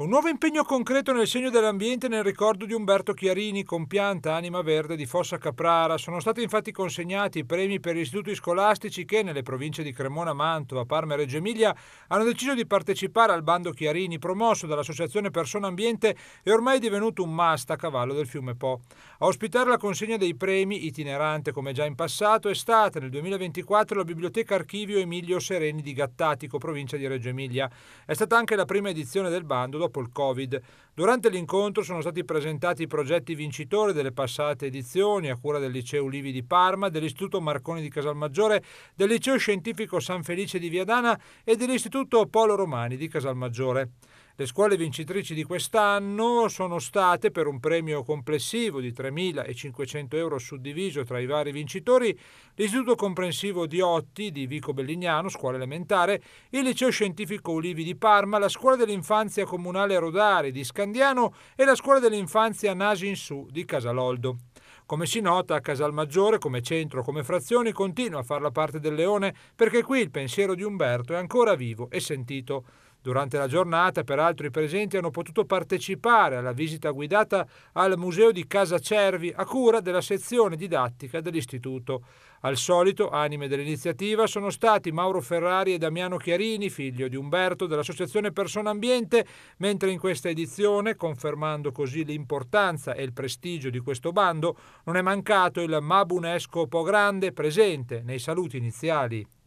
Un nuovo impegno concreto nel segno dell'ambiente nel ricordo di Umberto Chiarini, compianta Anima Verde di Fossa Caprara. Sono stati infatti consegnati i premi per gli istituti scolastici che nelle province di Cremona, Mantova, Parma e Reggio Emilia hanno deciso di partecipare al bando Chiarini, promosso dall'Associazione Persona Ambiente e ormai divenuto un must a cavallo del fiume Po. A ospitare la consegna dei premi, itinerante come già in passato, è stata nel 2024 la Biblioteca Archivio Emilio Sereni di Gattatico, provincia di Reggio Emilia. È stata anche la prima edizione del bando dopo dopo il Covid. Durante l'incontro sono stati presentati i progetti vincitori delle passate edizioni a cura del Liceo Livi di Parma, dell'Istituto Marconi di Casalmaggiore, del Liceo Scientifico San Felice di Viadana e dell'Istituto Polo Romani di Casalmaggiore. Le scuole vincitrici di quest'anno sono state, per un premio complessivo di 3.500 euro suddiviso tra i vari vincitori, l'Istituto Comprensivo di Otti di Vico Bellignano, scuola elementare, il Liceo Scientifico Ulivi di Parma, la Scuola dell'Infanzia Comunale Rodari di Scandiano e la Scuola dell'Infanzia Nasi in Su di Casaloldo. Come si nota, Casalmaggiore, come centro, come frazioni, continua a far la parte del leone perché qui il pensiero di Umberto è ancora vivo e sentito. Durante la giornata, peraltro, i presenti hanno potuto partecipare alla visita guidata al Museo di Casa Cervi a cura della sezione didattica dell'istituto. Al solito, anime dell'iniziativa sono stati Mauro Ferrari e Damiano Chiarini, figlio di Umberto dell'Associazione Persona Ambiente, mentre in questa edizione, confermando così l'importanza e il prestigio di questo bando, non è mancato il Mabunesco Po Grande presente nei saluti iniziali.